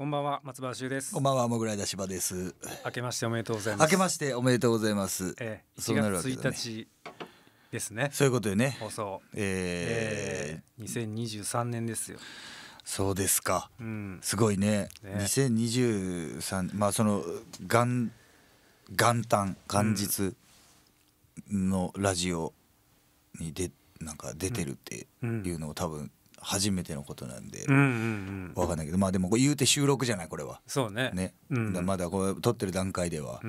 こんばんは松原修ですこんばんはもぐらいだしばです明けましておめでとうございます明けましておめでとうございます、ええ、ー、1月1日ですねそういうことよね放送えー、えー、2023年ですよそうですか、うん、すごいねね2023まあその元元旦元日のラジオに出、なんか出てるっていうのを多分、うん初めてのことなんで、うんうんうん、分かんないけどまあでも言うて収録じゃないこれはそうねね、うん、まだこれ撮ってる段階では、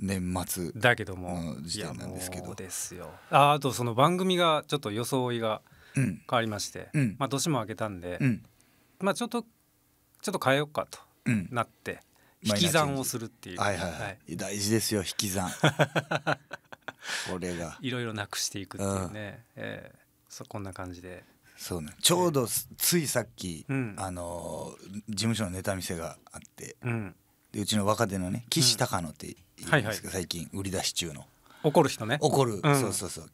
年末だけども時点なんですけどですよああとその番組がちょっと装いが変わりまして、うん、まあ、年も明けたんで、うん、まあ、ちょっとちょっと変えようかとなって、引き算をするっていう、はいはいはい、はい、大事ですよ引き算 これがいろいろなくしていくっていうね、えー、そこんな感じでそうねちょうどついさっき、あの事務所のネタ見せがあって、うん、でうちの若手のね岸高野っていうんですけど、最近売り出し中の怒る人ね怒る、そうそうそう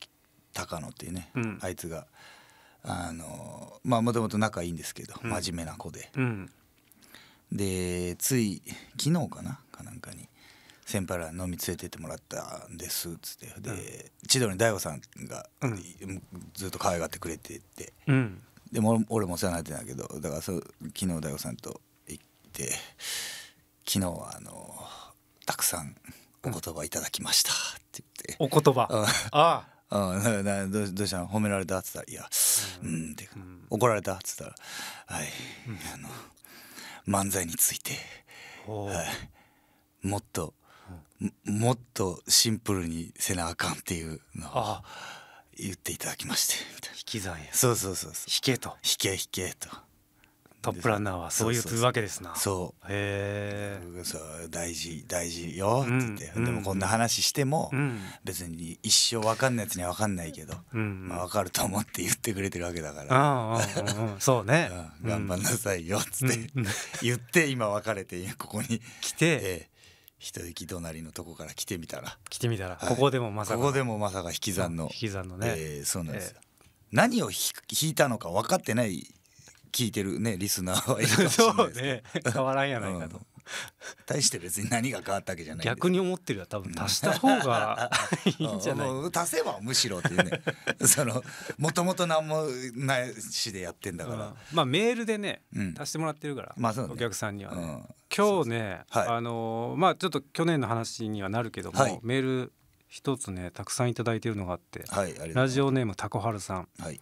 高野っていうね、あいつがあのまあもともと仲いいんですけど、真面目な子で、でつい昨日かなかなんかに先輩ら飲み連れてってもらったんですっつってで、うん、千鳥大悟さんが、うん、ずっと可愛がってくれてて、うん、でも俺もお世話になってたんだけどだからそ昨日大悟さんと行って昨日はあのたくさんお言葉いただきましたって言って、お言葉あああななどうどうしたの褒められた?」っつったら「いやうん」って、うん、怒られた?」っつったら「はい、あの漫才について、はい、もっともっとシンプルにせなあかんっていうのを言っていただきまして引き算やそうそうそうそう引けと引け引けとトップランナーはそういうわけですなそうへえ大事大事よって言って、うん、でもこんな話しても、うん、別に一生分かんないやつには分かんないけど、うん、まあ、分かると思って言ってくれてるわけだからそうね、頑張んなさいよっつって、言って今別れてここに来て、ええ一息隣のとこから来てみたら来てみたら、はい、ここでもまさかここでもまさか引き算の引き算のね、えー、そうなんです、えー、何を引いたのか分かってない聞いてるねリスナーはいるかもしね、変わらんやないかと、うん、大して別に何が変わったわけじゃない逆に思ってるよ多分足した方がいいんじゃない足せばむしろっていうね そのもともと何もないしでやってんだから、うん、まあメールでね、うん、足してもらってるから、まあね、お客さんにはね、うん今日ね、はい、あのまあちょっと去年の話にはなるけども、はい、メール一つねたくさん頂いているのがあって、はい、ラジオネームたこはるさん、はい、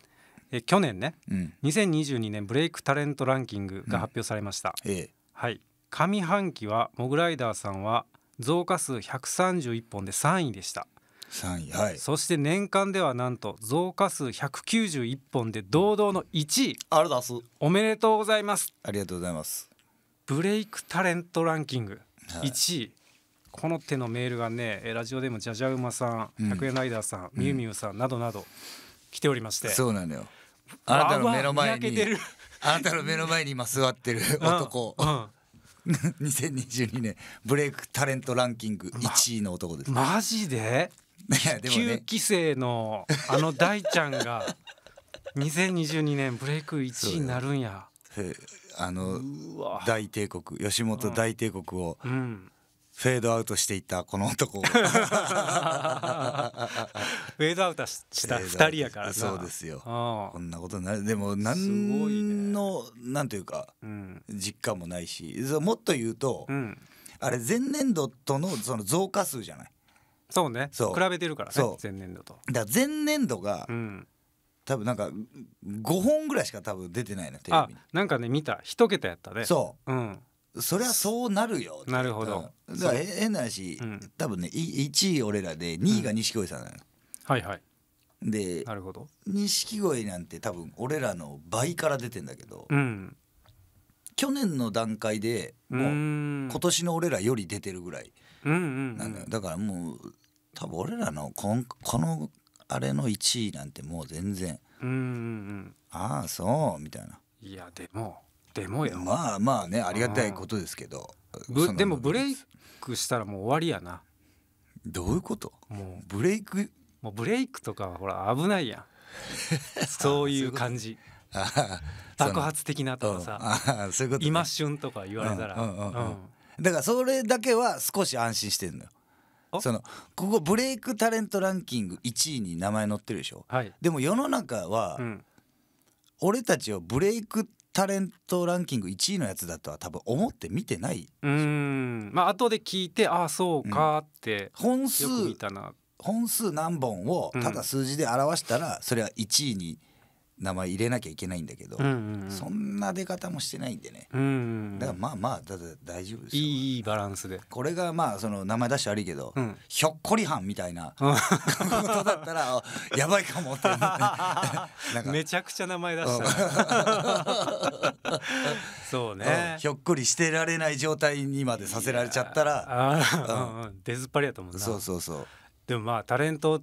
え去年ね、うん、2022年ブレイクタレントランキングが発表されました、うん、はい上半期はモグライダーさんは増加数131本で3位でした3位、はい、そして年間ではなんと増加数191本で堂々の1位、うん、ありがとうございますおめでとうございますありがとうございますブレイクタレントランキング1位、はい、この手のメールがねラジオでもじゃじゃ馬さん、百円ライダーさん、みゆみゆさんなどなど来ておりましてそうなのよあなたの目の前にあなたの目の前に今座ってる男、うん、うん2022年ブレイクタレントランキング1位の男です、ね、マジででも、ね、9期生のあの大ちゃんが2022年 ブレイク1位になるんやあの大帝国吉本大帝国を、フェードアウトしていったこの男 フェードアウトした2人やからそうですよこんなことなでも何の、ね、なんというか、うん、実感もないしもっと言うと、うん、あれ前年度とのその増加数じゃないそうねそう比べてるからね前年度とだ前年度が、うん多分なんか5本ぐらいしか多分出てないねテレビになんかね見た一桁やったねそう、うん、そりゃそうなるよなるほどだから変な話、うん、多分ね1位俺らで2位が錦鯉さんなの、うん、はいはいでなるほど錦鯉なんて多分俺らの倍から出てんだけど、うん、去年の段階でもう今年の俺らより出てるぐらいなんだ,、うんうんん、だからもう多分俺らのこのこのあれの1位なんてもう全然うんうんうんああそうみたいないやでもでもよまあまあねありがたいことですけどぶでもブレイクしたらもう終わりやなどういうこともうブレイクもうブレイクとかはほら危ないやん そういう感じ爆発的なとかさ、そういうこと、今旬とか言われたら、うんうんうんうん、だからそれだけは少し安心してんのよそのここブレイクタレントランキング1位に名前載ってるでしょ、はい、でも世の中は、うん、俺たちをブレイクタレントランキング1位のやつだとは多分思って見てないうんまあ後で聞いてああそうかって、うん、本数本数何本をただ数字で表したら、それは1位に、名前入れなきゃいけないんだけど、そんな出方もしてないんでね、だからまあまあだ大丈夫ですよいいバランスでこれがまあその名前出して悪いけど、ひょっこりはんみたいな ことだったらやばいかもって めちゃくちゃ名前出した そうね、ひょっこりしてられない状態にまでさせられちゃったら、出ずっぱりやと思うそうそうそうでもまあタレント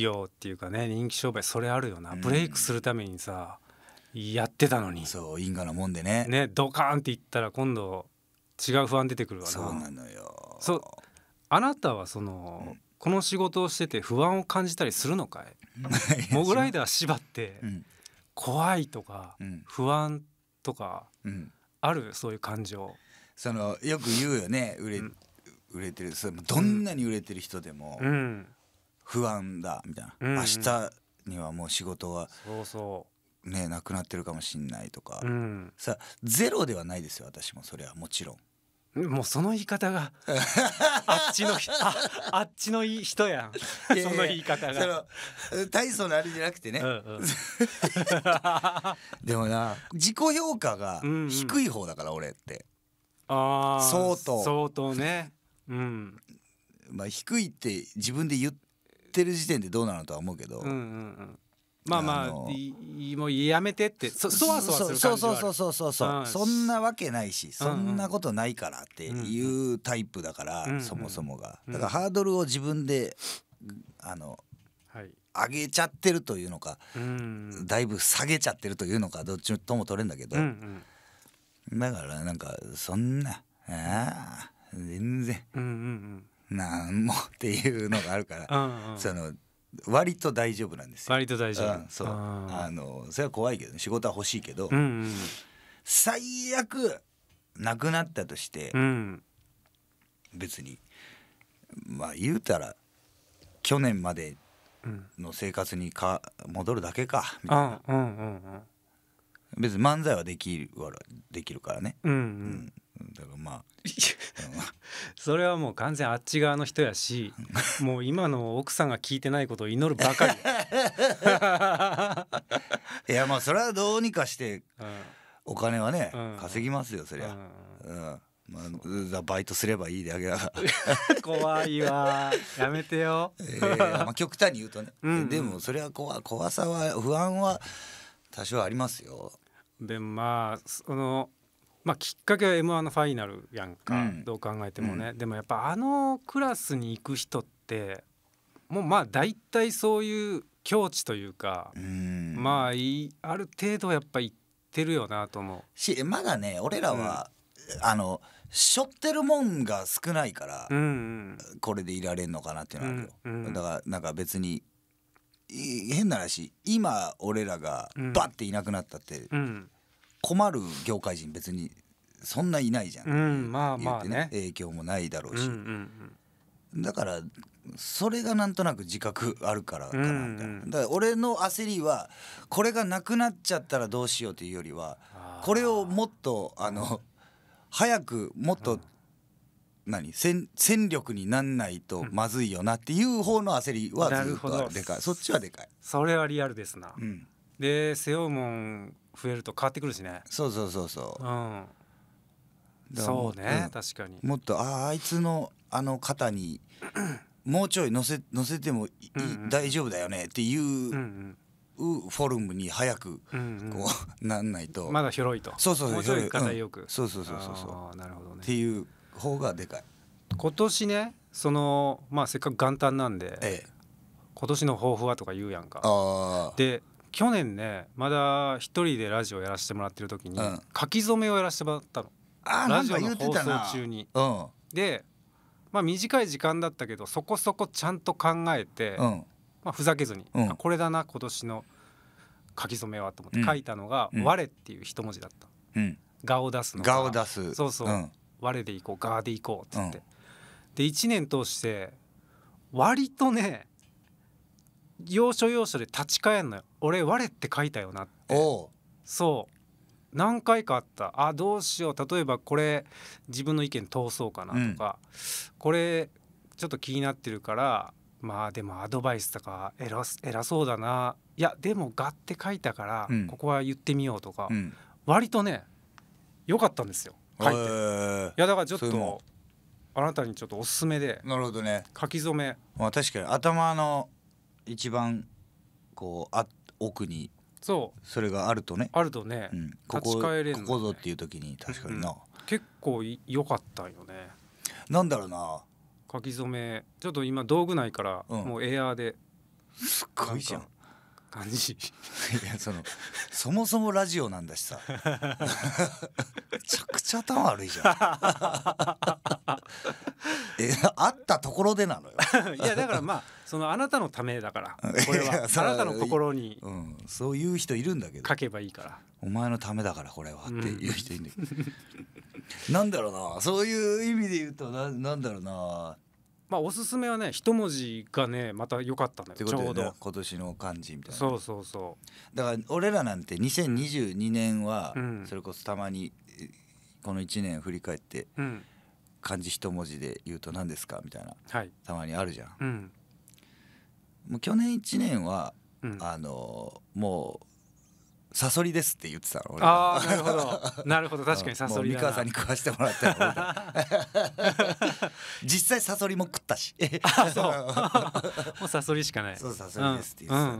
業っていうかね人気商売それあるよな、ブレイクするためにさやってたのにそう因果なもんでねねドカーンっていったら今度違う不安出てくるわなそうなのよそあなたはその、うん、この仕事をしてて不安を感じたりするのかいモグライダー縛って、うん、怖いとか、うん、不安とか、あるそういう感情そのよく言うよね売れ,、売れてるそれどんなに売れてる人でも、うん、不安だみたいな、うんうん、明日にはもう仕事はそうそうねなくなってるかもしんないとか、うん、さゼロではないですよ私もそれはもちろん。もうその言い方が あっちのあっちの人やんその言い方が大層なあれじゃなくてね、うんうん、でもな自己評価が低い方だから、うんうん、俺ってああ相当相当ねうんまあ低いって自分で言っってる時点でどうなのとは思うけど、うんうんうんまあまああもうやめてってそそわそわする感じはあるそうそうそうそうそう、うん、そんなわけないしそんなことないからっていうタイプだから、うんうん、そもそもがだからハードルを自分であの、はい、上げちゃってるというのか、うん、だいぶ下げちゃってるというのかどっちとも取れんだけど、うんうん、だからなんかそんなああ全然、うんうんうんなんもっていうのがあるから、その割と大丈夫なんですよ。割と大丈夫。うん、そうあのそれは怖いけど、ね、仕事は欲しいけど、うんうん、最悪なくなったとして、うん、別にまあ言うたら去年までの生活にか戻るだけかみたいな、別に漫才はできるできるからね、うん、うんだからまあ それはもう完全あっち側の人やしもう今の奥さんが聞いてないことを祈るばかり いやまあそれはどうにかしてお金はね、うん、稼ぎますよそりゃ、うん、うん、まあ、バイトすればいいだけだから 怖いわやめてよ、えーまあ、極端に言うとね、うんうん、でもそれは怖怖さは不安は多少ありますよでもまあそのまあ、きっかけは m 1のファイナルやんか、うん、どう考えてもね、うん、でもやっぱあのクラスに行く人ってもうまあ大体そういう境地というか、うん、まあいある程度やっぱ行ってるよなと思う。しまだね俺らは、あのしょってるもんが少ないから、うんうん、これでいられんのかなっていうのはあるよ、うんうん、だからなんか別に変な話今俺らがバッていなくなったって、うん、困る業界人別にそんないないじゃん、うん、まあまあね、ね、影響もないだろうし、うんうんうん、だからそれがなんとなく自覚あるからかなみたいな、うんうん、だから俺の焦りはこれがなくなっちゃったらどうしようというよりはこれをもっとあの早くもっと、うん何戦戦力になんないとまずいよなっていう方の焦りはずっとでかい、うん、そっちはでかいそれはリアルですな、うん、で背負うもん増えると変わってくるしねそうそうそうそう、うん、そうね、うん、確かにもっとああいつのあの肩に もうちょい乗せ乗せてもい、うんうん、大丈夫だよねっていう、うんうん、フォルムに早くこう、うんうん、なんないとまだ広いとそうそうそうもうちょい肩よく、うん、そうそうそうそうそうなるほどねっていう方がでかい今年ねそのまあせっかく元旦なんで、ええ、今年の抱負はとか言うやんかあで去年ねまだ一人でラジオやらせてもらってる時に、うん、書き初めをやらせてもらったのあラジオの放送中に、うん、でまあ短い時間だったけどそこそこちゃんと考えて、うん、まあ、ふざけずに、これだな今年の書き初めはと思って書いたのが「我」っていう一文字だった、が」を出すのを出すそうそう、我でいこうが」でいこうって言って、で1年通して割とね要所要所で立ち返んのよ俺我って書いたよなってそう何回かあったあどうしよう例えばこれ自分の意見通そうかなとか、うん、これちょっと気になってるからまあでもアドバイスとか偉偉そうだないやでも「が」って書いたから、ここは言ってみようとか、うん、割とね良かったんですよ書いて、えー、いやだからちょっとあなたにちょっとおすすめでなるほどね書き初め、まあ、確かに頭の一番こうあ奥にそうそれがあるとねあるとね、うん、ここれる、ね、ここぞっていう時に確かにな、うん、結構良かったよねなんだろうな書き初めちょっと今道具ないからもうエアーで、すっごいじゃん感じいやそのそもそもラジオなんだしさ めちゃくちゃ頭悪いじゃん え あったところでなのよ いやだからまあそのあなたのためだから これはあなたの心に、うん、そういう人いるんだけど書けばいいからお前のためだからこれはっていう人いるんだけど、うん、なんだろうなそういう意味で言うとななんだろうなまあおすすめはね一文字がねまた良かったんだよちょうど今年の漢字みたいなそうそうそうだから俺らなんて2022年はそれこそたまにこの1年振り返って、うん漢字一文字で言うと何ですかみたいな、はい、たまにあるじゃん。うん、もう去年1年は、うん、あのもうサソリですって言ってたのああなるほどなるほど確かにサソリ三河さんに食わしてもらった 実際サソリも食ったしあそう。もうサソリしかないそうサソリですって言ってた、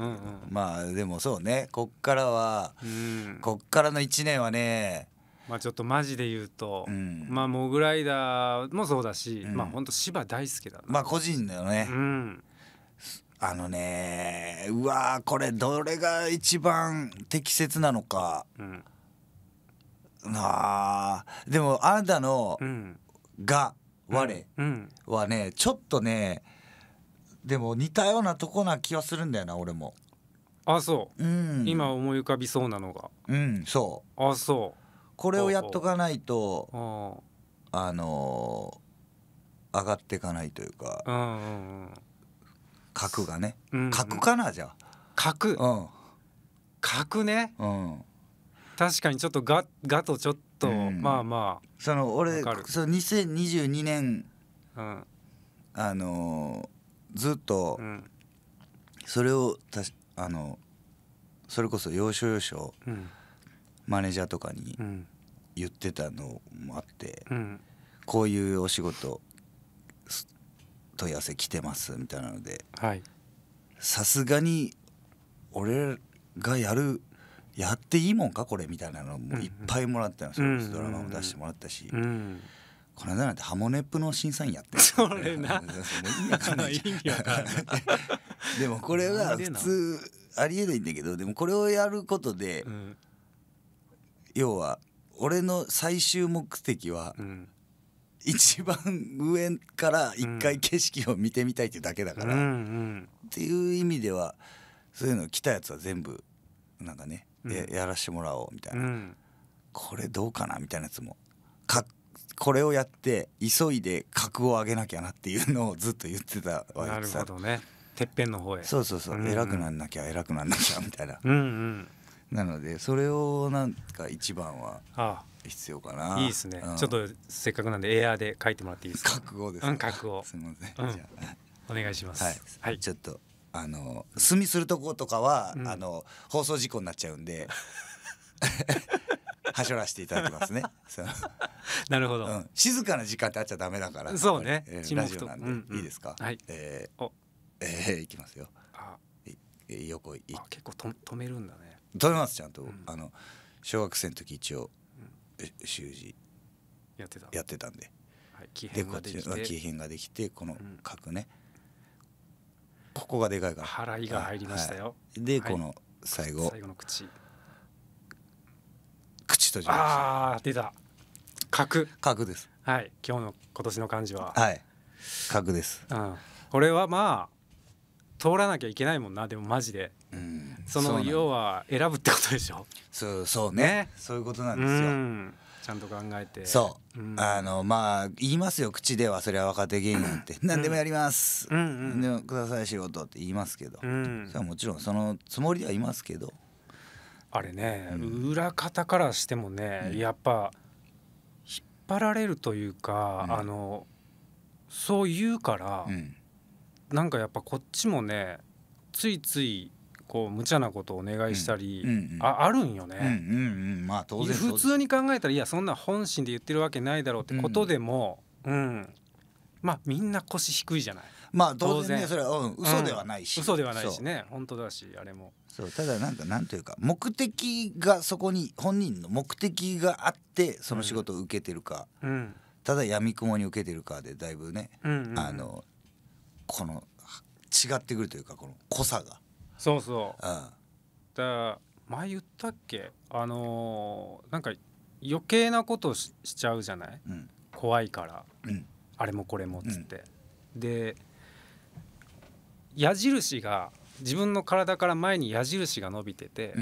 まあでもそうねこっからは、うん、こっからの一年はねまあちょっとマジで言うと、うん、まあモグライダーもそうだし、うん、まあ本当芝大好きだまあ個人だよね、うん、あのねうわこれどれが一番適切なのか、うん、あでもあなたの「が」我」はねちょっとねでも似たようなとこな気はするんだよな俺も。あそう、うん、今思い浮かびそうなのがうんそうあそうこれをやっとかないとあのー、上がっていかないというか、ううんうん、角がね、うんうん、角かなじゃあ角、うん、角ね、うん、確かにちょっとががとちょっと、うん、まあまあその俺その2022年、うん、あのー、ずっと、それをたしあのそれこそ要所要所、マネージャーとかに、うん、言ってたのもあって、うん、こういうお仕事問い合わせ来てますみたいなのでさすがに俺がやるやっていいもんかこれみたいなのもいっぱいもらったの、うんうん、ドラマも出してもらったし。うんこの間なんてハモネップの審査員やって それな でもこれは普通ありえないんだけどでもこれをやることで、うん、要は俺の最終目的は、うん、一番上から一回景色を見てみたいっていうだけだから、うんうんっていう意味ではそういうの来たやつは全部なんかね、うん、ややらしてもらおうみたいな、うん、これどうかなみたいなやつもかこれをやって急いで格を上げなきゃなっていうのをずっと言ってたわけさなるほどねてっぺんの方へそうそうそう、うんうん、偉くなんなきゃ偉くなんなきゃみたいな。うんうんなのでそれをなんか一番は必要かな。いいですね、うん、ちょっとせっかくなんでエアーで書いてもらっていいですか。覚悟です、ね。うん、覚悟。すみません。うん、じゃあお願いします。はい。はい、ちょっとあの住みするとことかは、あの放送事故になっちゃうんで。はしょらしていただきますね。なるほど、うん、静かな時間ってあっちゃダメだから。そうね。えー、ラジオなんで、うんうん、いいですか。はい。えー、えー、いきますよ。あ、い横い。結構と止めるんだね。食べますちゃんと、うん、あの小学生の時一応、習字やってたやってたんで、はい、気変ができて気変ができてこの角ね、うん、ここがでかいから払いが入りましたよ、はい、で、この最後最後の口口閉じましたああ出た角角ですはい今日の今年の漢字ははい角です、うん、これはまあ通らなきゃいけないもんなでもマジでうん、その要は選ぶってことでしょそうそうねそういうことなんですよ、うん、ちゃんと考えてそう、うん、あのまあ言いますよ口ではそれは若手芸人って、何でもやります、うん、でもください仕事って言いますけど、それはもちろんそのつもりではいますけどあれね、裏方からしてもね、やっぱ引っ張られるというか、あのそう言うから、うん、なんかやっぱこっちもねついついこう無茶なことをお願いしたり、うんうんうん、ああるんよね、うんうんまあ、当然普通に考えたらいやそんな本心で言ってるわけないだろうってことでも、うん、うん、まあみんな腰低いじゃない。まあ当然ねそれは、うん、嘘ではないし、うん、嘘ではないしね本当だしあれもそうただなんかなんというか目的がそこに本人の目的があってその仕事を受けてるか、うん、ただやみくもに受けてるかでだいぶね、うんうん、あのこの違ってくるというかこの濃さがそうそう、うん、だ前言ったっけあのー、なんか余計なことししちゃうじゃない、うん、怖いから、うん、あれもこれもっつって、うん、で矢印が自分の体から前に矢印が伸びてて、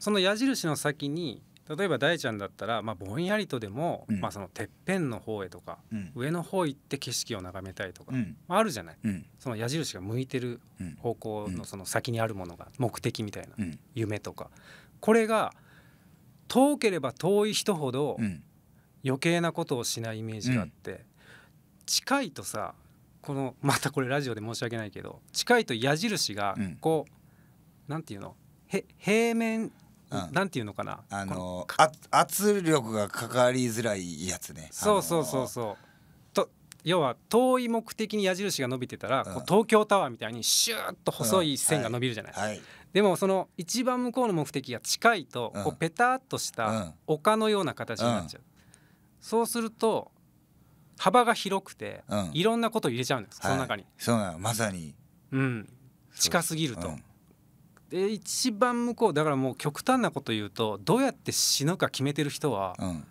その矢印の先に例えば大ちゃんだったら、まあ、ぼんやりとでも、うん、まあ、そのてっぺんの方へとか、うん、上の方行って景色を眺めたいとか、うん、まあ、あるじゃない、その矢印が向いてる方向のその先にあるものが目的みたいな、夢とかこれが遠ければ遠い人ほど余計なことをしないイメージがあって、近いとさこのまたこれラジオで申し訳ないけど近いと矢印がこう、うん、なんていうのへ平面何なんていうのかなあの圧力がかかりづらいやつねそうそうそうそうと要は遠い目的に矢印が伸びてたら、こう東京タワーみたいにシューッと細い線が伸びるじゃない、はい、でもその一番向こうの目的が近いと、こうペタッとした丘のような形になっちゃう、そうすると幅が広くて、いろんなこと入れちゃうんです、その中にそうなのまさにうん近すぎると、で一番向こうだからもう極端なこと言うとどうやって死ぬか決めてる人は、うん、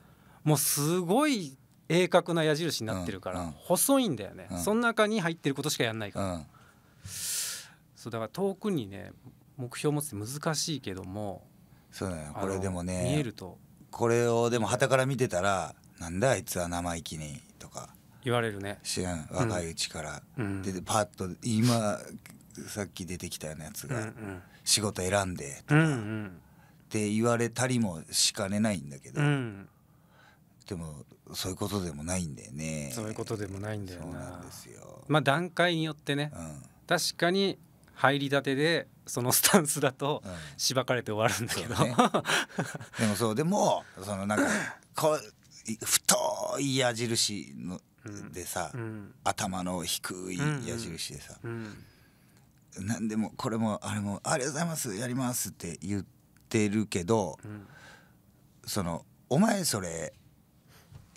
もうすごい鋭角な矢印になってるから、うん、細いんだよね、うん、その中に入ってることしかやんないから、そうだから遠くにね目標を持つって難しいけどもそうだよこれでもね見えるとこれをでもはたから見てたら「なんだあいつは生意気に」とか言われるね知らん若いうちから、うん、でパッと今さっき出てきたようなやつが。うんうん仕事選んでとか、うんうん、って言われたりもしかねないんだけど、うん、でもそういうことでもないんだよねそういうことでもないんだよそうなんですよまあ段階によってね、うん、確かに入りたてでそのスタンスだとしばかれて終わるんだけど、うんね、でもそうでもそのなんか こう太い矢印のでさ、頭の低い矢印でさ、何でもこれもあれも「ありがとうございますやります」って言ってるけど、うん、そのお前それ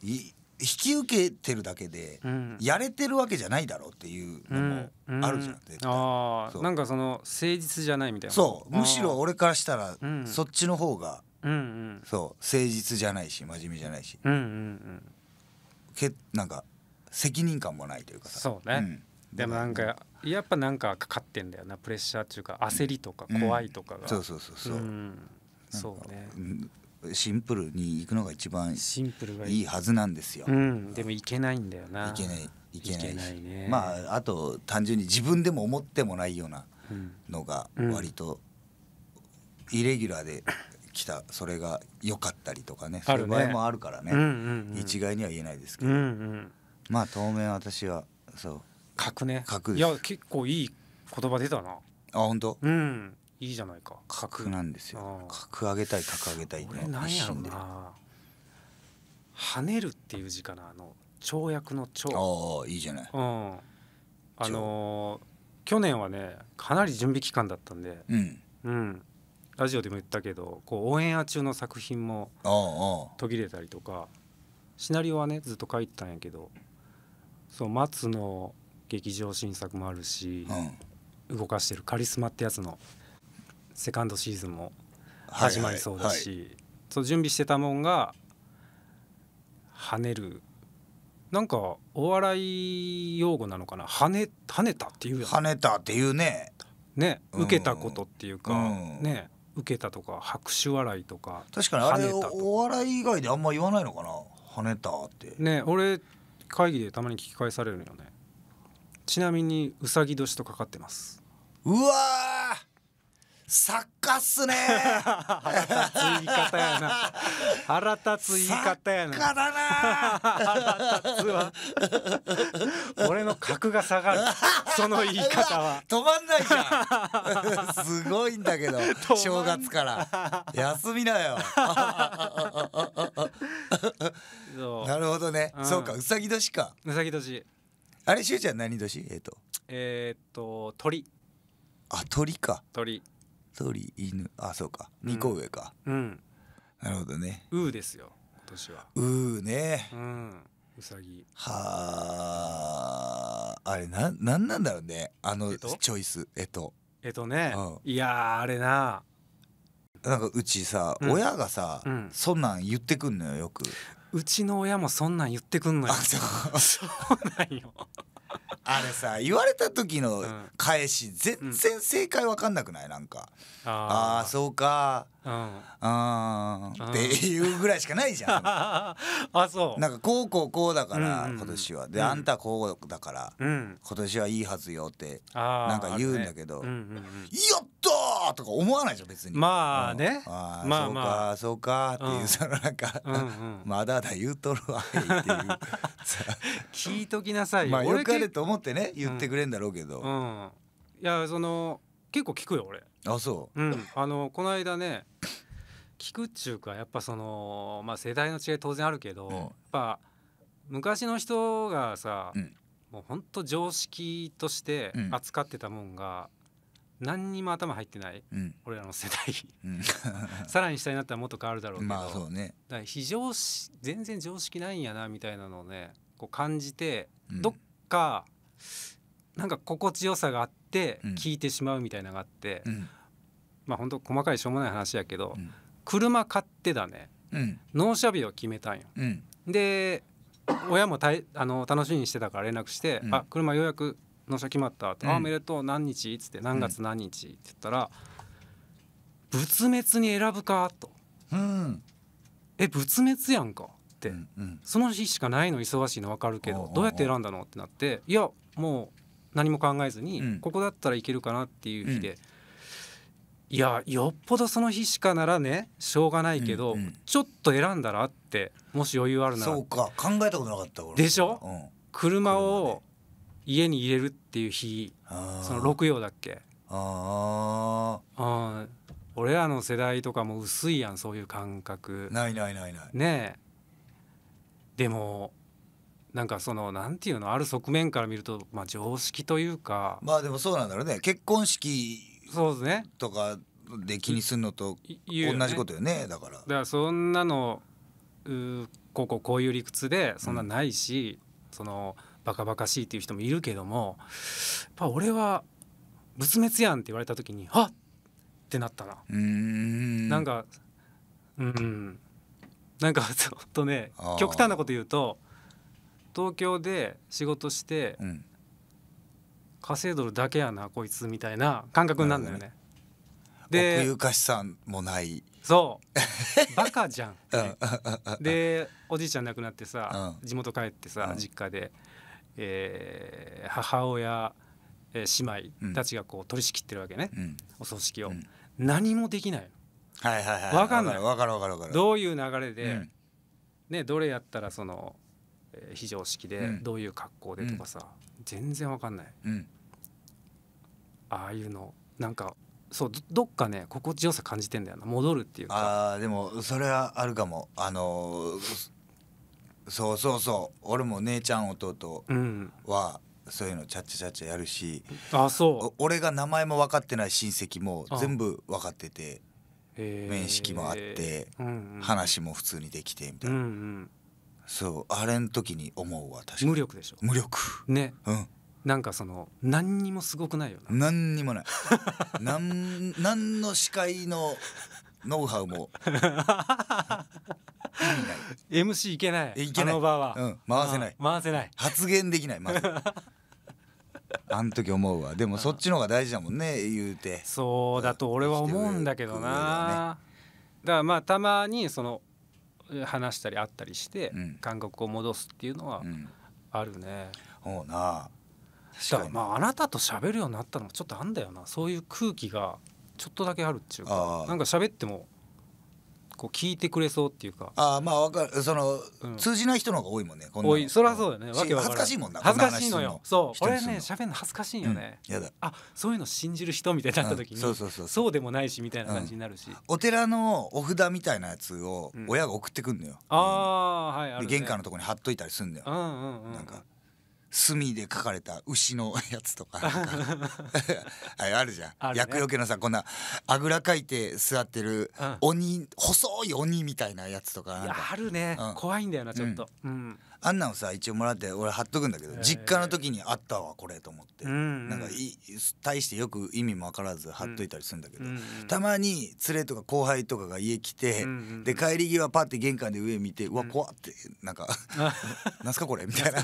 引き受けてるだけで、やれてるわけじゃないだろうっていうのもあるじゃん、うん、絶対ああなんかその誠実じゃないみたいなそうむしろ俺からしたら、そっちの方が、うん、そう誠実じゃないし真面目じゃないし、うんうんうん、けなんか責任感もないというかさそうね、うん、でもなんかやっぱなんかかかってんだよなプレッシャーっていうか焦りとか怖いとかが、うん、そうそうそうそう、うん、そうねシンプルに行くのが一番シンプルいいはずなんですよ、うん、でも行けないんだよないけないいけない、ね、まああと単純に自分でも思ってもないようなのが割とイレギュラーで来たそれが良かったりとかね、ね、そういう場合もあるからね、うんうんうん、一概には言えないですけど、うんうん、まあ当面私はそう角ね角いや結構いい言葉出たなあ本当うんいいじゃないか角なんですよあ角上げたい角上げたい俺なんやろうな跳ねるっていう字かなあの跳躍の跳ああいいじゃないうんあのー去年はねかなり準備期間だったんでうんうんラジオでも言ったけどこう応援エア中の作品もああ途切れたりとかシナリオはねずっと書いてたんやけどそう松野劇場新作もあるし、うん、動かしてる「カリスマ」ってやつのセカンドシーズンも始まりそうだし、はいはいはい、そう準備してたもんが跳ねるなんかお笑い用語なのかな跳ね跳ねたっていう跳ねたっていうねね、受けたことっていうか、うん、ね受けたとか拍手笑いとか確かにあれお笑い以外であんま言わないのかな跳ねたってね俺会議でたまに聞き返されるよねちなみにうさぎ年とかかってますうわ作家っすね腹立つ言い方やな腹立つ言い方やな腹立つわ俺の格が下がるその言い方は止まんないじゃんすごいんだけど正月から休みなよなるほどね、うん、そうかうさぎ年かうさぎ年あれしゅうちゃん何年えっ、ー、とえー、っと鳥あ鳥か鳥鳥犬あそうか二個上か、うん、うん、なるほどねうーですよ今年はうーねうんうさぎはああれなんなんなんだろうねあのチョイスえっとえっとね、うん、いやあれななんかうちさ、うん、親がさ、うん、そんなん言ってくんのよよくうちの親もそんなん言ってくんのよあそうそうなんよあれさ言われた時の返し、全然正解わかんなくないなんか、ああそうかうんっていうぐらいしかないじゃん あそうなんかこうこうこうだから、今年はで、あんたこうだから、今年はいいはずよってなんか言うんだけど「やったとか思わないじゃん別にまあね、あまあまあそうかそうかっていう、うん、そのなんか、うんうん、まだだ言うとるわっていう 聞いときなさいよ、まあ、よかれと思ってね言ってくれんだろうけど、うん、いやその結構聞くよ俺あそう、うん、あのこの間ね聞くっちゅうかやっぱその、まあ、世代の違い当然あるけど、やっぱ昔の人がさ、もうほんと常識として扱ってたもんが、何にも頭入ってない、うん、俺らの世代、うん、さらに下になったらもっと変わるだろうけど、まあそうね、だから非常識全然常識ないんやなみたいなのをねこう感じて、うん、どっかなんか心地よさがあって聞いてしまうみたいなのがあって、うん、まあ本当細かいしょうもない話やけど、車買ってだね、納車日を決めたんよ。で親もたいあの楽しみにしてたから連絡して「あ車ようやく納車決まった」って「あおめでとう何日?」っつって「何月何日?」って言ったら「仏滅に選ぶか?」と「え仏滅やんか」って、その日しかないの忙しいの分かるけどどうやって選んだのってなって「いやもう何も考えずに、ここだったらいけるかな」っていう日で。いやよっぽどその日しかならねしょうがないけど、うんうん、ちょっと選んだらってもし余裕あるならそうか考えたことなかったでしょ、うん、車を家に入れるっていう日その六曜だっけああ俺らの世代とかも薄いやんそういう感覚ないないないないねえでもなんかそのなんていうのある側面から見ると、まあ、常識というかまあでもそうなんだろうね結婚式そうですねとかで気にするのと同じことよね、ね、だからだからそんなのうこうこうこういう理屈でそんなないし、うん、そのバカバカしいっていう人もいるけどもやっぱ俺は仏滅やんって言われた時にあっってなったななんかうんなんか ちょっとね極端なこと言うと東京で仕事して、うん、稼いどるだけやなこいつみたいな感覚になるんだよね。で奥ゆかしさもないそう バカじゃん、でおじいちゃん亡くなってさ、うん、地元帰ってさ、うん、実家でえー、母親、え姉妹たちがこう取り仕切ってるわけね、うん、お葬式を、うん、何もできないはいはいはい、分かんない分かる分かる分かるどういう流れで、うん、ね、どれやったらその、え非常識でどういう格好でとかさ、全然分かんない、ああいうのなんかそうどっかね心地よさ感じてんだよな戻るっていうかあでもそれはあるかもあのーそうそうそう俺も姉ちゃん弟は、そういうのちゃっちゃちゃちゃやるしあそう俺が名前も分かってない親戚も全部分かってて面識もあって、うんうん、話も普通にできてみたいな、うんうん、そうあれの時に思うわ確かに無力でしょ無力ね、うん、なんかその何にもすごくないよな何にもない なん何の視界のノウハウも意味ない MC いけないいけないあの場は、うん、回せない回せない発言できないまず あん時思うわでもそっちの方が大事だもんね言うてそうだと俺は思うんだけどな、だからまあたまにその話したり会ったりして感覚を戻すっていうのはあるね、うん、うん、うなだからまああなたと喋るようになったのもちょっとあんだよなそういう空気がちょっとだけあるっていうかなんか喋ってもこう聞いてくれそうっていうかああまあわかるその、うん、通じない人の方が多いもんね多いそれはそうだねわけ恥ずかしいもんな恥ずかしいのよそうこれね喋るの恥ずかしいよね、うん、やだあそういうの信じる人みたいになった時に、うん、そうそうそうそうでもないしみたいな感じになるし、お寺のお札みたいなやつを親が送ってくんのよ、ああはいある、ね、玄関のところに貼っといたりすんのよ、うんうんうん、なんか墨で書かれた牛のやつとか あるじゃん厄、ね、除けのさこんなあぐらかいて座ってる鬼、うん、細い鬼みたいなやつとかあるね、うん、怖いんだよなちょっと、うん、あんなのさ一応もらって俺貼っとくんだけど実家の時にあったわこれと思って、なんかい大してよく意味も分からず貼っといたりするんだけど、たまに連れとか後輩とかが家来て、で帰り際パッて玄関で上見て「うわ怖っ!」ってなんか 「なんすかこれ」みたいな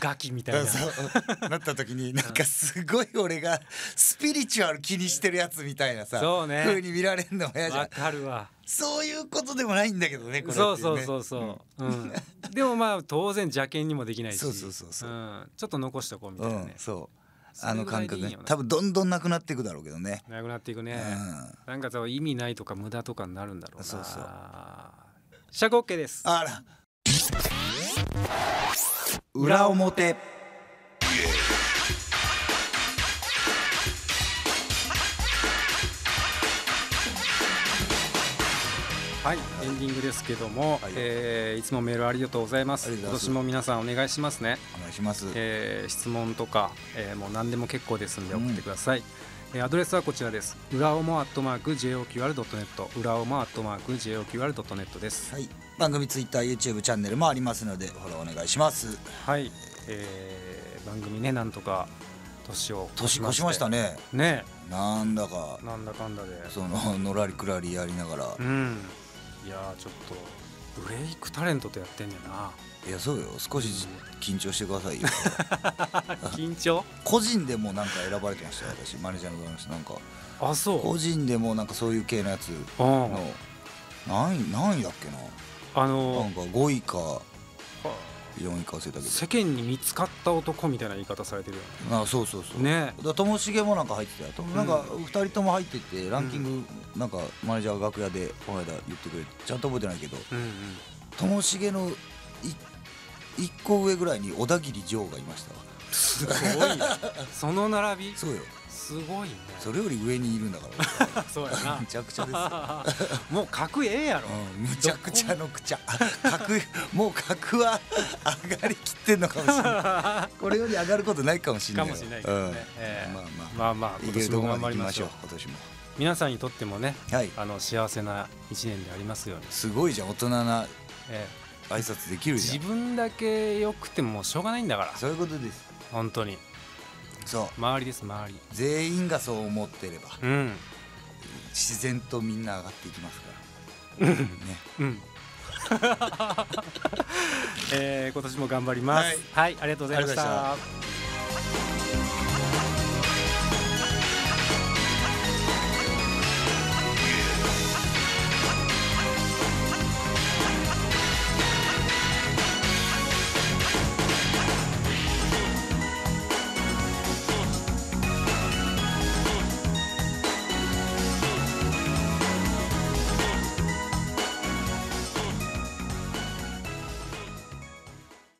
ガキみたいななった時になんかすごい俺がスピリチュアル気にしてるやつみたいなさそう、ね、風に見られんの親じゃん。かるわそういうことでもないんだけどねこれねそうそうそうそう、うん、でもまあ当然邪険にもできないしそうそうそうそう、うん、ちょっと残しとこうみたいなね、うん、そうあの感覚ね多分どんどんなくなっていくだろうけどねなくなっていくね、うん、なんかさ意味ないとか無駄とかになるんだろうなそうそう尺 OK ですあら裏表はいエンディングですけども、はい、えー、いつもメールありがとうございます今年も皆さんお願いしますねお願いします、えー、質問とか、えー、もう何でも結構ですんで送ってください、うん、えアドレスはこちらです裏おもアットマーク j o q r ネット、裏おもアットマーク j o q r ネットです、はい、番組ツイッター YouTube チャンネルもありますのでフォローお願いしますはい、えー、番組ねなんとか年を年越しましたねねなんだかなんだかんだでそののらりくらりやりながら、うん、いやちょっとブレイクタレントとやってんねんないやそうよ少し緊張してくださいよ 緊張個人でもなんか選ばれてましたよ私マネージャーの側の人なんかあそう個人でもなんかそういう系のやつの何位何っけなあのー、なんか5位かけど世間に見つかった男みたいな言い方されてるよねああそうそうそうねともしげもなんか入ってたよなんか2人とも入っててランキングなんかマネージャーが楽屋でこの間言ってくれてちゃんと覚えてないけどともしげの1個上ぐらいに小田切ーがいましたすごいその並び そうよすごいねそれより上にいるんだから そうやなむちゃくちゃです もう格ええやろ、うん、むちゃくちゃのくちゃ格もう格は上がりきってんのかもしれない これより上がることないかもしれないかもしれないけどね、うんえー、まあまあまあまあ今年も頑張りましょう今年も皆さんにとってもね、はい、あの幸せな一年でありますようにすごいじゃん大人な、えー、挨拶できる自分だけよくてもしょうがないんだからそういうことです本当にそう周りです周り全員がそう思ってれば、うん、自然とみんな上がっていきますから、ね、うん えー、今年も頑張ります、はい、はい、ありがとうございました